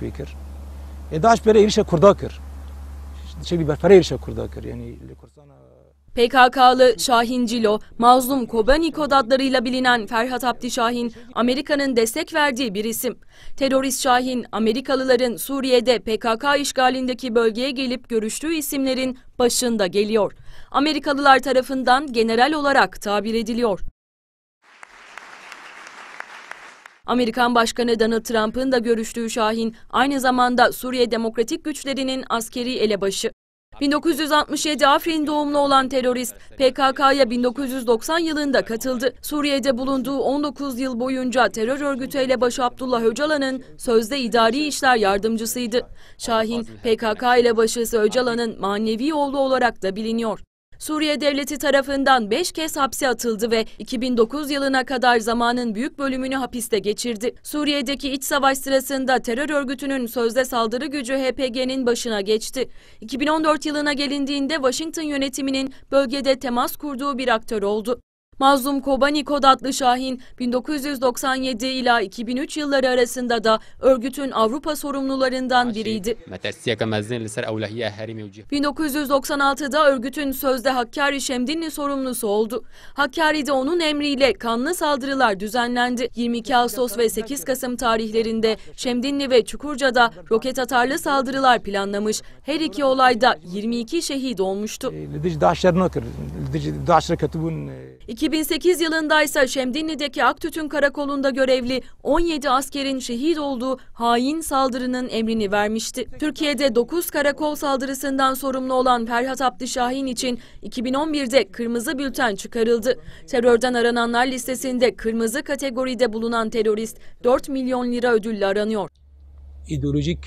fikir. E daş bere irişe kurdakır. Şey bir şey, berfere irişe kurdakır. Yani e, PKK'lı Şahin Cilo, mazlum Kobani kod adlarıyla bilinen Ferhat Abdi Şahin, Amerika'nın destek verdiği bir isim. Terörist Şahin, Amerikalıların Suriye'de PKK işgalindeki bölgeye gelip görüştüğü isimlerin başında geliyor. Amerikalılar tarafından general olarak tabir ediliyor. Amerikan Başkanı Donald Trump'ın da görüştüğü Şahin aynı zamanda Suriye Demokratik Güçlerinin askeri elebaşı. 1967 Afrin doğumlu olan terörist PKK'ya 1990 yılında katıldı. Suriye'de bulunduğu 19 yıl boyunca terör örgütü elebaşı Abdullah Öcalan'ın sözde idari işler yardımcısıydı. Şahin PKK ile başısı Öcalan'ın manevi oğlu olarak da biliniyor. Suriye devleti tarafından 5 kez hapse atıldı ve 2009 yılına kadar zamanın büyük bölümünü hapiste geçirdi. Suriye'deki iç savaş sırasında terör örgütünün sözde saldırı gücü HPG'nin başına geçti. 2014 yılına gelindiğinde Washington yönetiminin bölgede temas kurduğu bir aktör oldu. Mazlum Kobani Kodatlı Şahin 1997 ila 2003 yılları arasında da örgütün Avrupa sorumlularından şey biriydi. 1996'da örgütün sözde Hakkari Şemdinli sorumlusu oldu. Hakkari'de onun emriyle kanlı saldırılar düzenlendi. 22 Ağustos ve 8 Kasım tarihlerinde Şemdinli ve Çukurca'da roket atarlı saldırılar planlamış. Her iki olayda 22 şehit olmuştu. 2000 ee, 2008 yılında ise Şemdinli'deki Aktütün Karakolu'nda görevli 17 askerin şehit olduğu hain saldırının emrini vermişti. Türkiye'de 9 karakol saldırısından sorumlu olan Ferhat Abdi için 2011'de kırmızı bülten çıkarıldı. Terörden arananlar listesinde kırmızı kategoride bulunan terörist 4 milyon lira ödülle aranıyor. İdeolojik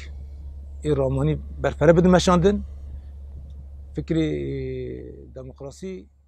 İrmanî e, berfere bedin meşandın. Fikri e, demokrasi